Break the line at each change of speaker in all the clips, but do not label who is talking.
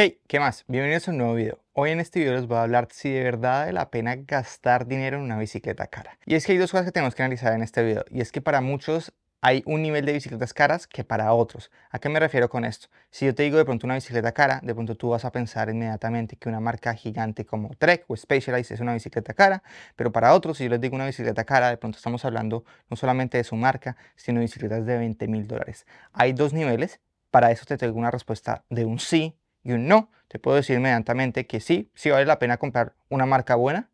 Hey, ¿qué más? Bienvenidos a un nuevo video. Hoy en este video les voy a hablar si de verdad vale la pena gastar dinero en una bicicleta cara. Y es que hay dos cosas que tenemos que analizar en este video. Y es que para muchos hay un nivel de bicicletas caras que para otros. ¿A qué me refiero con esto? Si yo te digo de pronto una bicicleta cara, de pronto tú vas a pensar inmediatamente que una marca gigante como Trek o Specialized es una bicicleta cara, pero para otros, si yo les digo una bicicleta cara, de pronto estamos hablando no solamente de su marca, sino de bicicletas de 20 mil dólares. Hay dos niveles. Para eso te tengo una respuesta de un sí un no, te puedo decir inmediatamente que sí, sí vale la pena comprar una marca buena,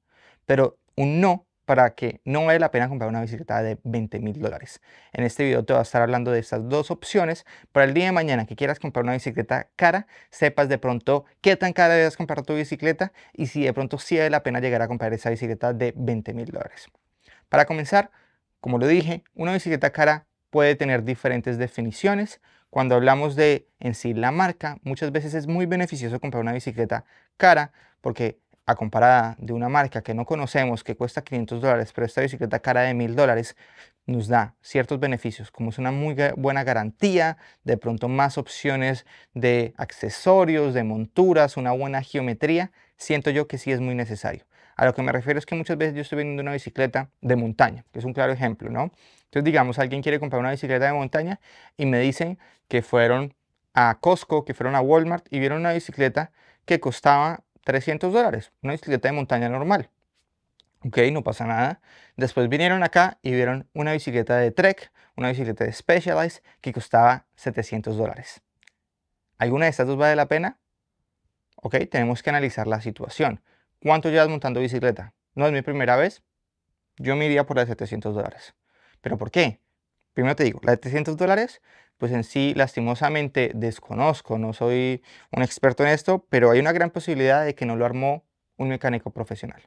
pero un no para que no vale la pena comprar una bicicleta de 20 mil dólares. En este video te voy a estar hablando de estas dos opciones. Para el día de mañana que quieras comprar una bicicleta cara, sepas de pronto qué tan cara debes comprar tu bicicleta y si de pronto sí vale la pena llegar a comprar esa bicicleta de 20 mil dólares. Para comenzar, como lo dije, una bicicleta cara puede tener diferentes definiciones, cuando hablamos de en sí la marca, muchas veces es muy beneficioso comprar una bicicleta cara porque a comparada de una marca que no conocemos que cuesta 500 dólares, pero esta bicicleta cara de 1000 dólares nos da ciertos beneficios, como es una muy buena garantía, de pronto más opciones de accesorios, de monturas, una buena geometría, siento yo que sí es muy necesario. A lo que me refiero es que muchas veces yo estoy vendiendo una bicicleta de montaña, que es un claro ejemplo, ¿no? Entonces, digamos, alguien quiere comprar una bicicleta de montaña y me dicen que fueron a Costco, que fueron a Walmart y vieron una bicicleta que costaba 300 dólares, una bicicleta de montaña normal. Ok, no pasa nada. Después vinieron acá y vieron una bicicleta de Trek, una bicicleta de Specialized que costaba 700 dólares. ¿Alguna de estas dos vale la pena? Ok, tenemos que analizar la situación. ¿Cuánto llevas montando bicicleta? No es mi primera vez. Yo me iría por las 700 dólares. ¿Pero por qué? Primero te digo, las 700 dólares, pues en sí lastimosamente desconozco, no soy un experto en esto, pero hay una gran posibilidad de que no lo armó un mecánico profesional.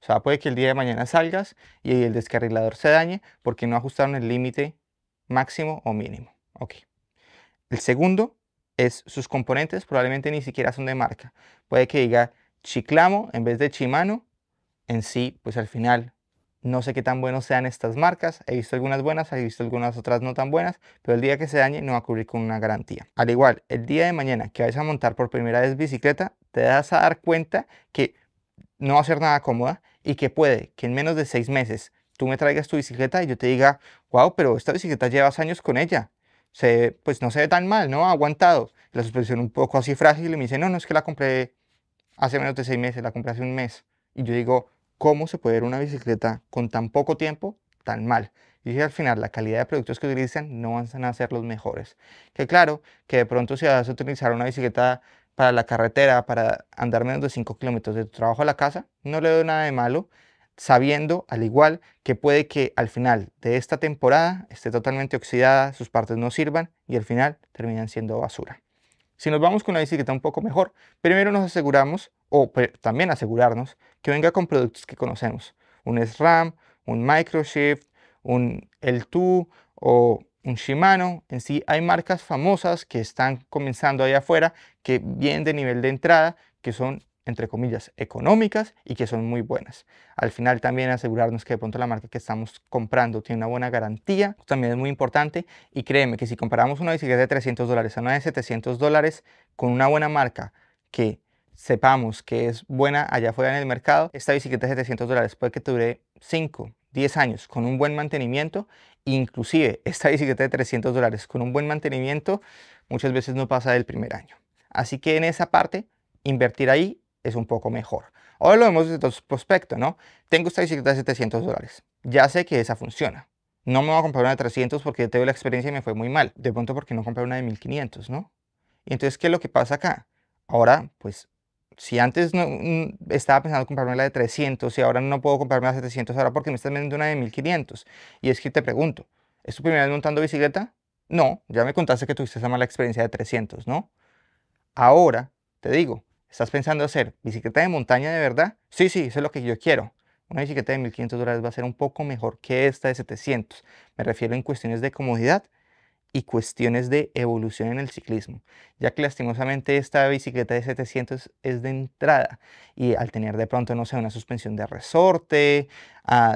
O sea, puede que el día de mañana salgas y el descarrilador se dañe porque no ajustaron el límite máximo o mínimo. Ok. El segundo es sus componentes probablemente ni siquiera son de marca. Puede que diga Chiclamo en vez de Chimano. En sí, pues al final no sé qué tan buenos sean estas marcas. He visto algunas buenas, he visto algunas otras no tan buenas, pero el día que se dañe no va a cubrir con una garantía. Al igual, el día de mañana que vayas a montar por primera vez bicicleta, te vas a dar cuenta que no va a ser nada cómoda y que puede que en menos de seis meses tú me traigas tu bicicleta y yo te diga, wow, pero esta bicicleta llevas años con ella. Se, pues no se ve tan mal, ¿no? Ha aguantado. La suspensión un poco así frágil y me dice, no, no, es que la compré hace menos de seis meses, la compré hace un mes. Y yo digo, ¿cómo se puede ver una bicicleta con tan poco tiempo tan mal? Y dije, al final la calidad de productos que utilizan no van a ser los mejores. Que claro, que de pronto si vas a utilizar una bicicleta para la carretera, para andar menos de cinco kilómetros de tu trabajo a la casa, no le doy nada de malo, sabiendo al igual que puede que al final de esta temporada esté totalmente oxidada, sus partes no sirvan y al final terminan siendo basura. Si nos vamos con una bicicleta un poco mejor, primero nos aseguramos, o también asegurarnos, que venga con productos que conocemos. Un SRAM, un Microshift, un L2 o un Shimano. En sí hay marcas famosas que están comenzando allá afuera, que vienen de nivel de entrada, que son entre comillas, económicas y que son muy buenas. Al final también asegurarnos que de pronto la marca que estamos comprando tiene una buena garantía, también es muy importante. Y créeme que si comparamos una bicicleta de 300 dólares a una de 700 dólares con una buena marca que sepamos que es buena allá afuera en el mercado, esta bicicleta de 700 dólares puede que dure 5, 10 años con un buen mantenimiento, inclusive esta bicicleta de 300 dólares con un buen mantenimiento muchas veces no pasa del primer año. Así que en esa parte, invertir ahí es un poco mejor. Ahora lo vemos desde otro prospecto, ¿no? Tengo esta bicicleta de 700 dólares. Ya sé que esa funciona. No me voy a comprar una de 300 porque tengo la experiencia y me fue muy mal. De pronto porque no compré una de 1500, ¿no? Y entonces, ¿qué es lo que pasa acá? Ahora, pues, si antes no, mm, estaba pensando comprarme la de 300 y ahora no puedo comprarme la de 700, ahora porque me estás vendiendo una de 1500. Y es que te pregunto, ¿es tu primera vez montando bicicleta? No, ya me contaste que tuviste esa mala experiencia de 300, ¿no? Ahora, te digo, ¿Estás pensando hacer bicicleta de montaña de verdad? Sí, sí, eso es lo que yo quiero. Una bicicleta de 1500 dólares va a ser un poco mejor que esta de 700. Me refiero en cuestiones de comodidad y cuestiones de evolución en el ciclismo, ya que lastimosamente esta bicicleta de 700 es de entrada y al tener de pronto, no sé, una suspensión de resorte,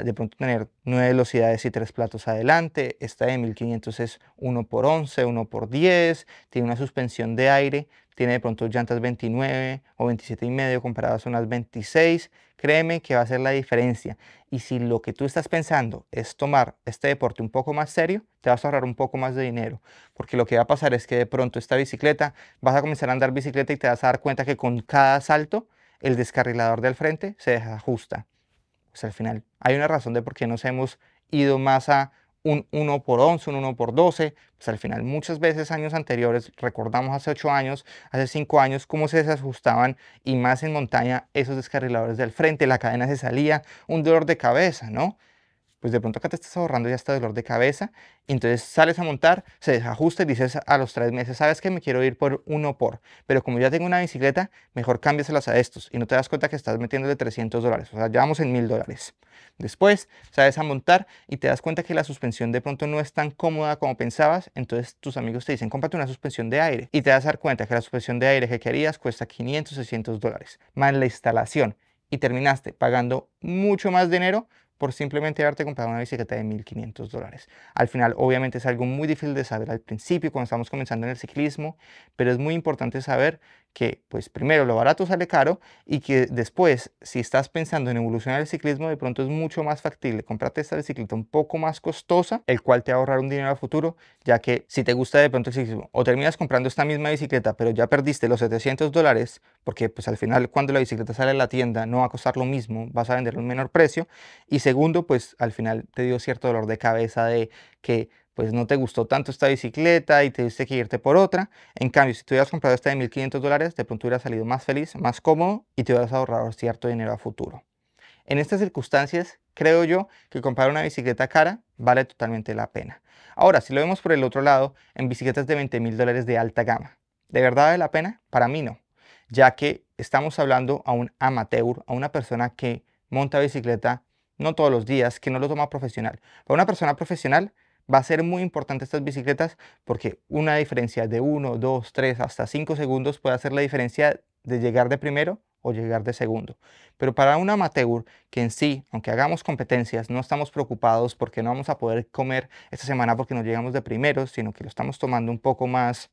de pronto tener nueve velocidades y tres platos adelante, esta de 1500 es 1 por 11, 1 por 10, tiene una suspensión de aire, tiene de pronto llantas 29 o 27 y medio comparadas a unas 26, créeme que va a ser la diferencia. Y si lo que tú estás pensando es tomar este deporte un poco más serio, te vas a ahorrar un poco más de dinero, porque lo que va a pasar es que de pronto esta bicicleta, vas a comenzar a andar bicicleta y te vas a dar cuenta que con cada salto el descarrilador del frente se o sea pues al final hay una razón de por qué nos hemos ido más a un 1 por 11, un 1 por 12, pues al final muchas veces años anteriores, recordamos hace 8 años, hace 5 años, cómo se desajustaban y más en montaña esos descarriladores del frente, la cadena se salía, un dolor de cabeza, ¿no? pues de pronto acá te estás ahorrando ya hasta dolor de cabeza. entonces sales a montar, se desajusta y dices a los tres meses, sabes que me quiero ir por uno por, pero como ya tengo una bicicleta, mejor cámbiaselas a estos y no te das cuenta que estás de 300 dólares, o sea, ya vamos en 1000 dólares. Después sales a montar y te das cuenta que la suspensión de pronto no es tan cómoda como pensabas, entonces tus amigos te dicen, cómprate una suspensión de aire y te das cuenta que la suspensión de aire que querías cuesta 500, 600 dólares, más la instalación y terminaste pagando mucho más dinero por simplemente haberte comprado una bicicleta de 1.500 dólares. Al final, obviamente es algo muy difícil de saber al principio cuando estamos comenzando en el ciclismo, pero es muy importante saber que pues primero lo barato sale caro y que después si estás pensando en evolucionar el ciclismo de pronto es mucho más factible comprarte esta bicicleta un poco más costosa, el cual te va a ahorrar un dinero a futuro, ya que si te gusta de pronto el ciclismo o terminas comprando esta misma bicicleta pero ya perdiste los 700 dólares, porque pues al final cuando la bicicleta sale a la tienda no va a costar lo mismo, vas a venderlo a un menor precio y segundo pues al final te dio cierto dolor de cabeza de que pues no te gustó tanto esta bicicleta y te tuviste que irte por otra. En cambio, si te hubieras comprado esta de 1.500 dólares, de pronto hubieras salido más feliz, más cómodo y te hubieras ahorrado cierto dinero a futuro. En estas circunstancias, creo yo que comprar una bicicleta cara vale totalmente la pena. Ahora, si lo vemos por el otro lado, en bicicletas de 20.000 mil dólares de alta gama, ¿de verdad vale la pena? Para mí no, ya que estamos hablando a un amateur, a una persona que monta bicicleta no todos los días, que no lo toma profesional. Para una persona profesional, Va a ser muy importante estas bicicletas porque una diferencia de 1, 2, 3, hasta 5 segundos puede hacer la diferencia de llegar de primero o llegar de segundo. Pero para un amateur que en sí, aunque hagamos competencias, no estamos preocupados porque no vamos a poder comer esta semana porque nos llegamos de primero, sino que lo estamos tomando un poco más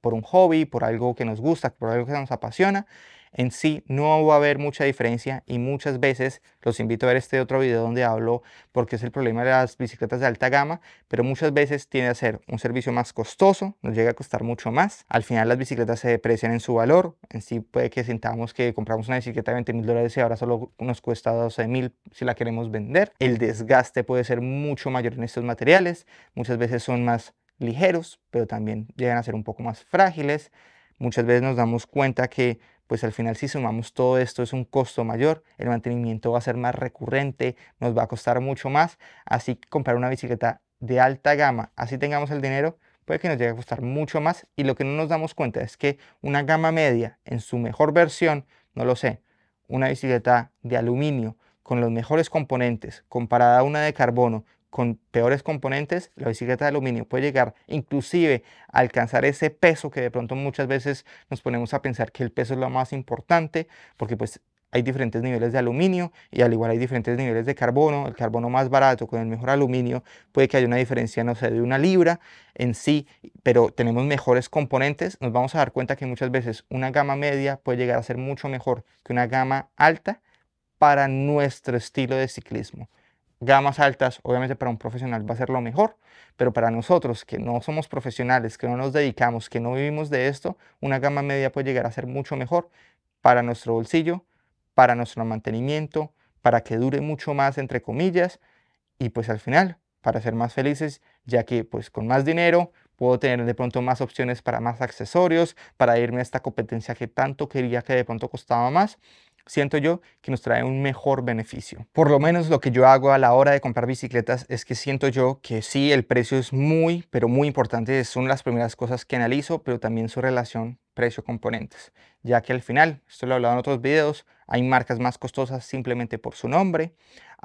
por un hobby, por algo que nos gusta, por algo que nos apasiona, en sí no va a haber mucha diferencia y muchas veces los invito a ver este otro video donde hablo porque es el problema de las bicicletas de alta gama, pero muchas veces tiene a ser un servicio más costoso, nos llega a costar mucho más. Al final las bicicletas se deprecian en su valor, en sí puede que sintamos que compramos una bicicleta de 20 mil dólares y ahora solo nos cuesta 12 mil si la queremos vender. El desgaste puede ser mucho mayor en estos materiales, muchas veces son más ligeros, pero también llegan a ser un poco más frágiles. Muchas veces nos damos cuenta que pues al final si sumamos todo esto es un costo mayor, el mantenimiento va a ser más recurrente, nos va a costar mucho más, así que comprar una bicicleta de alta gama, así tengamos el dinero, puede que nos llegue a costar mucho más y lo que no nos damos cuenta es que una gama media en su mejor versión, no lo sé, una bicicleta de aluminio con los mejores componentes comparada a una de carbono con peores componentes, la bicicleta de aluminio puede llegar inclusive a alcanzar ese peso que de pronto muchas veces nos ponemos a pensar que el peso es lo más importante, porque pues hay diferentes niveles de aluminio y al igual hay diferentes niveles de carbono. El carbono más barato con el mejor aluminio puede que haya una diferencia, no sé, de una libra en sí, pero tenemos mejores componentes. Nos vamos a dar cuenta que muchas veces una gama media puede llegar a ser mucho mejor que una gama alta para nuestro estilo de ciclismo gamas altas, obviamente para un profesional va a ser lo mejor, pero para nosotros que no somos profesionales, que no nos dedicamos, que no vivimos de esto, una gama media puede llegar a ser mucho mejor para nuestro bolsillo, para nuestro mantenimiento, para que dure mucho más, entre comillas, y pues al final, para ser más felices, ya que pues con más dinero puedo tener de pronto más opciones para más accesorios, para irme a esta competencia que tanto quería que de pronto costaba más, siento yo que nos trae un mejor beneficio. Por lo menos lo que yo hago a la hora de comprar bicicletas es que siento yo que sí, el precio es muy, pero muy importante, es una de las primeras cosas que analizo, pero también su relación precio-componentes, ya que al final, esto lo he hablado en otros videos, hay marcas más costosas simplemente por su nombre,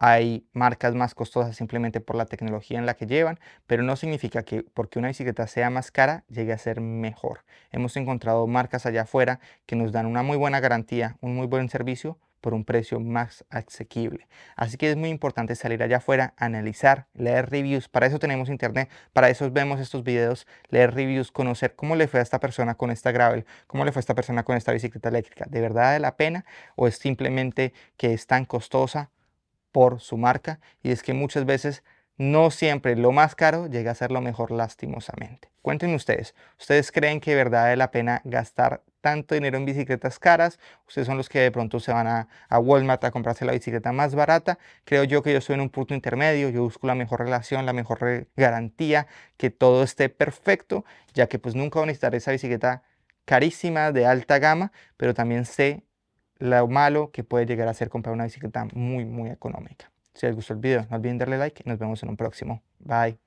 hay marcas más costosas simplemente por la tecnología en la que llevan, pero no significa que porque una bicicleta sea más cara llegue a ser mejor. Hemos encontrado marcas allá afuera que nos dan una muy buena garantía, un muy buen servicio, por un precio más asequible. Así que es muy importante salir allá afuera, analizar, leer reviews. Para eso tenemos internet, para eso vemos estos videos, leer reviews, conocer cómo le fue a esta persona con esta gravel, cómo le fue a esta persona con esta bicicleta eléctrica. ¿De verdad vale la pena o es simplemente que es tan costosa por su marca y es que muchas veces no siempre lo más caro llega a ser lo mejor lastimosamente. Cuéntenme ustedes, ¿ustedes creen que verdad es la pena gastar tanto dinero en bicicletas caras? Ustedes son los que de pronto se van a, a, Walmart a comprarse la bicicleta más barata. Creo yo que yo soy en un punto intermedio, yo busco la mejor relación, la mejor garantía, que todo esté perfecto, ya que pues nunca voy a necesitar esa bicicleta carísima, de alta gama, pero también sé lo malo que puede llegar a ser comprar una bicicleta muy, muy económica. Si les gustó el video, no olviden darle like y nos vemos en un próximo. Bye.